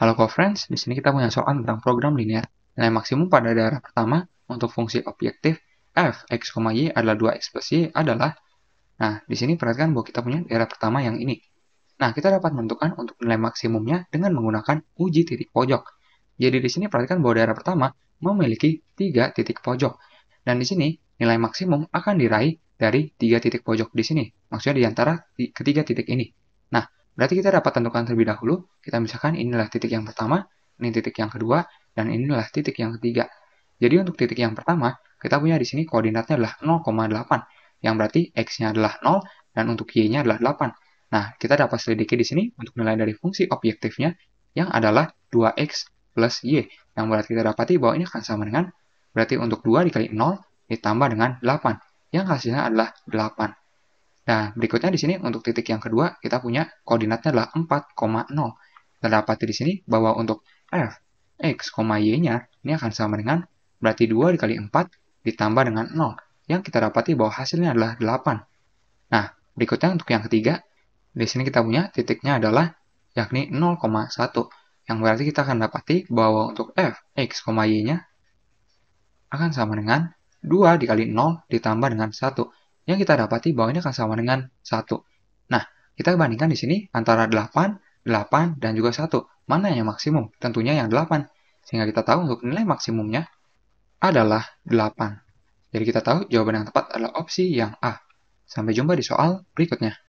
Halo co-friends, di sini kita punya soal tentang program linear. Nilai maksimum pada daerah pertama untuk fungsi objektif f x, y adalah 2x plus y adalah Nah, di sini perhatikan bahwa kita punya daerah pertama yang ini. Nah, kita dapat menentukan untuk nilai maksimumnya dengan menggunakan uji titik pojok. Jadi di sini perhatikan bahwa daerah pertama memiliki 3 titik pojok. Dan di sini nilai maksimum akan diraih dari 3 titik pojok di sini. Maksudnya di antara ketiga titik ini. Nah, Berarti kita dapat tentukan terlebih dahulu, kita misalkan inilah titik yang pertama, ini titik yang kedua, dan inilah titik yang ketiga. Jadi untuk titik yang pertama, kita punya di sini koordinatnya adalah 0,8, yang berarti x-nya adalah 0, dan untuk y-nya adalah 8. Nah, kita dapat selidiki di sini untuk nilai dari fungsi objektifnya, yang adalah 2x plus y, yang berarti kita dapati bahwa ini akan sama dengan, berarti untuk 2 dikali 0 ditambah dengan 8, yang hasilnya adalah 8. Nah, berikutnya di sini untuk titik yang kedua kita punya koordinatnya adalah 4,0. Terdapat di sini bahwa untuk f x, y-nya ini akan sama dengan berarti 2 dikali 4 ditambah dengan 0 yang kita dapati bahwa hasilnya adalah 8. Nah, berikutnya untuk yang ketiga di sini kita punya titiknya adalah yakni 0,1 yang berarti kita akan dapati bahwa untuk f x, y-nya akan sama dengan 2 dikali 0 ditambah dengan 1 yang kita dapati bahwa ini akan sama dengan 1. Nah, kita bandingkan di sini antara 8, 8, dan juga 1. Mana yang maksimum? Tentunya yang 8. Sehingga kita tahu untuk nilai maksimumnya adalah 8. Jadi kita tahu jawaban yang tepat adalah opsi yang A. Sampai jumpa di soal berikutnya.